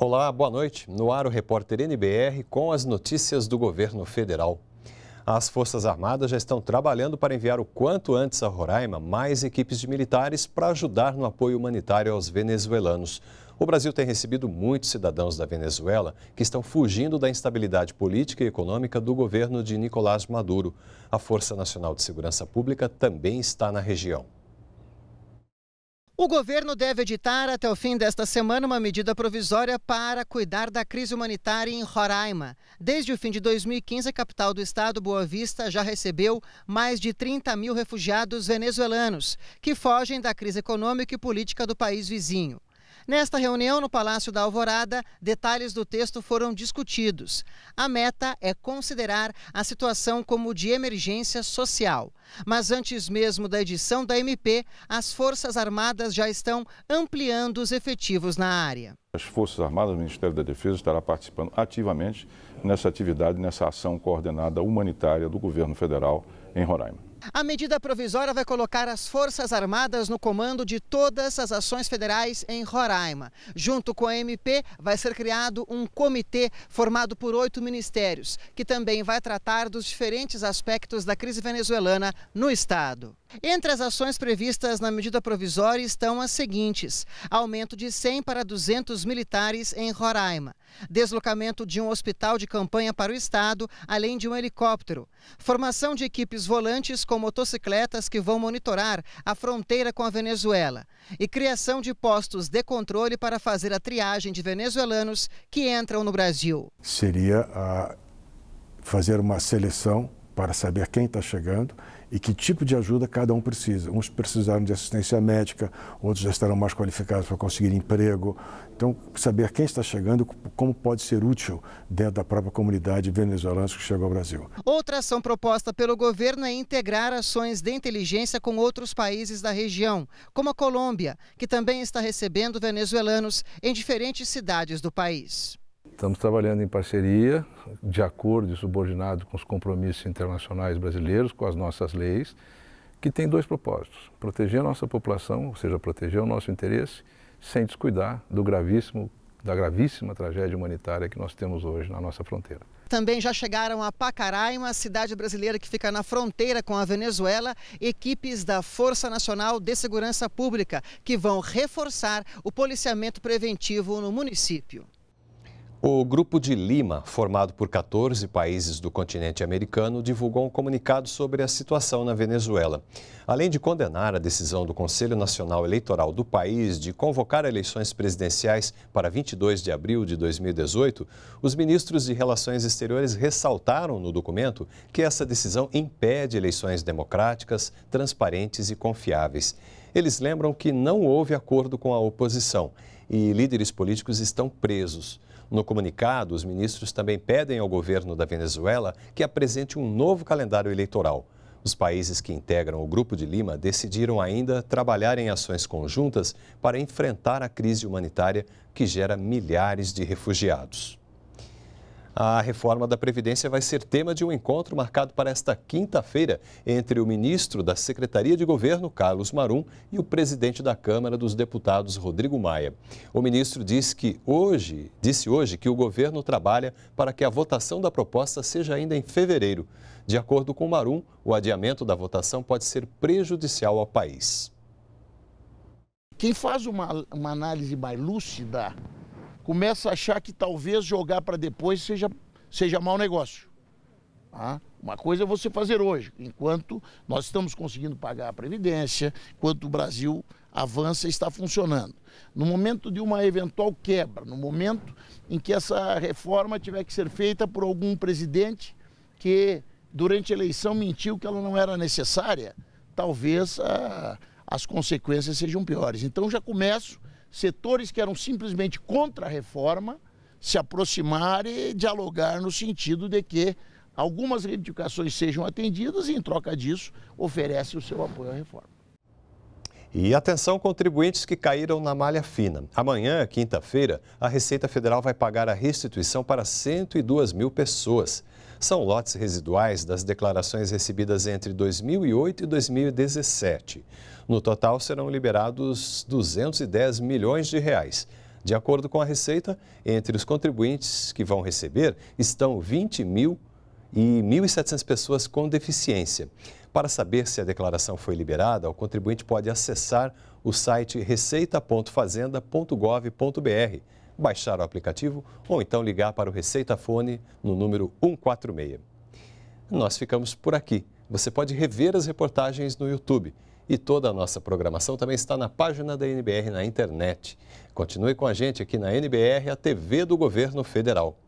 Olá, boa noite. No ar o repórter NBR com as notícias do governo federal. As Forças Armadas já estão trabalhando para enviar o quanto antes a Roraima mais equipes de militares para ajudar no apoio humanitário aos venezuelanos. O Brasil tem recebido muitos cidadãos da Venezuela que estão fugindo da instabilidade política e econômica do governo de Nicolás Maduro. A Força Nacional de Segurança Pública também está na região. O governo deve editar até o fim desta semana uma medida provisória para cuidar da crise humanitária em Roraima. Desde o fim de 2015, a capital do estado, Boa Vista, já recebeu mais de 30 mil refugiados venezuelanos que fogem da crise econômica e política do país vizinho. Nesta reunião no Palácio da Alvorada, detalhes do texto foram discutidos. A meta é considerar a situação como de emergência social. Mas antes mesmo da edição da MP, as Forças Armadas já estão ampliando os efetivos na área. As Forças Armadas, o Ministério da Defesa estará participando ativamente nessa atividade, nessa ação coordenada humanitária do governo federal em Roraima. A medida provisória vai colocar as Forças Armadas no comando de todas as ações federais em Roraima. Junto com a MP, vai ser criado um comitê formado por oito ministérios, que também vai tratar dos diferentes aspectos da crise venezuelana no Estado. Entre as ações previstas na medida provisória estão as seguintes: aumento de 100 para 200 militares em Roraima, deslocamento de um hospital de campanha para o Estado, além de um helicóptero, formação de equipes volantes com motocicletas que vão monitorar a fronteira com a Venezuela e criação de postos de controle para fazer a triagem de venezuelanos que entram no Brasil. Seria a fazer uma seleção para saber quem está chegando e que tipo de ajuda cada um precisa. Uns precisaram de assistência médica, outros já estarão mais qualificados para conseguir emprego. Então, saber quem está chegando, como pode ser útil dentro da própria comunidade venezuelana que chega ao Brasil. Outra ação proposta pelo governo é integrar ações de inteligência com outros países da região, como a Colômbia, que também está recebendo venezuelanos em diferentes cidades do país. Estamos trabalhando em parceria, de acordo e subordinado com os compromissos internacionais brasileiros, com as nossas leis, que tem dois propósitos: proteger a nossa população, ou seja, proteger o nosso interesse, sem descuidar do gravíssimo da gravíssima tragédia humanitária que nós temos hoje na nossa fronteira. Também já chegaram a Pacaraima, cidade brasileira que fica na fronteira com a Venezuela, equipes da Força Nacional de Segurança Pública, que vão reforçar o policiamento preventivo no município. O Grupo de Lima, formado por 14 países do continente americano, divulgou um comunicado sobre a situação na Venezuela. Além de condenar a decisão do Conselho Nacional Eleitoral do país de convocar eleições presidenciais para 22 de abril de 2018, os ministros de Relações Exteriores ressaltaram no documento que essa decisão impede eleições democráticas, transparentes e confiáveis. Eles lembram que não houve acordo com a oposição e líderes políticos estão presos. No comunicado, os ministros também pedem ao governo da Venezuela que apresente um novo calendário eleitoral. Os países que integram o Grupo de Lima decidiram ainda trabalhar em ações conjuntas para enfrentar a crise humanitária que gera milhares de refugiados. A reforma da Previdência vai ser tema de um encontro marcado para esta quinta-feira entre o ministro da Secretaria de Governo, Carlos Marum, e o presidente da Câmara dos Deputados, Rodrigo Maia. O ministro disse que hoje, disse hoje que o governo trabalha para que a votação da proposta seja ainda em fevereiro. De acordo com Marum, o adiamento da votação pode ser prejudicial ao país. Quem faz uma, uma análise mais lúcida começa a achar que talvez jogar para depois seja, seja mau negócio. Tá? Uma coisa é você fazer hoje, enquanto nós estamos conseguindo pagar a Previdência, enquanto o Brasil avança e está funcionando. No momento de uma eventual quebra, no momento em que essa reforma tiver que ser feita por algum presidente que durante a eleição mentiu que ela não era necessária, talvez a, ah, as consequências sejam piores. Então já começo setores que eram simplesmente contra a reforma se aproximar e dialogar no sentido de que algumas reivindicações sejam atendidas e, em troca disso, oferece o seu apoio à reforma. E atenção, contribuintes que caíram na malha fina. Amanhã, quinta-feira, a Receita Federal vai pagar a restituição para 102 mil pessoas são lotes residuais das declarações recebidas entre 2008 e 2017. No total serão liberados 210 milhões de reais. De acordo com a Receita, entre os contribuintes que vão receber estão 20 mil e 1.700 pessoas com deficiência. Para saber se a declaração foi liberada, o contribuinte pode acessar o site receita.fazenda.gov.br baixar o aplicativo ou então ligar para o Receita Fone no número 146. Nós ficamos por aqui. Você pode rever as reportagens no YouTube. E toda a nossa programação também está na página da NBR na internet. Continue com a gente aqui na NBR, a TV do Governo Federal.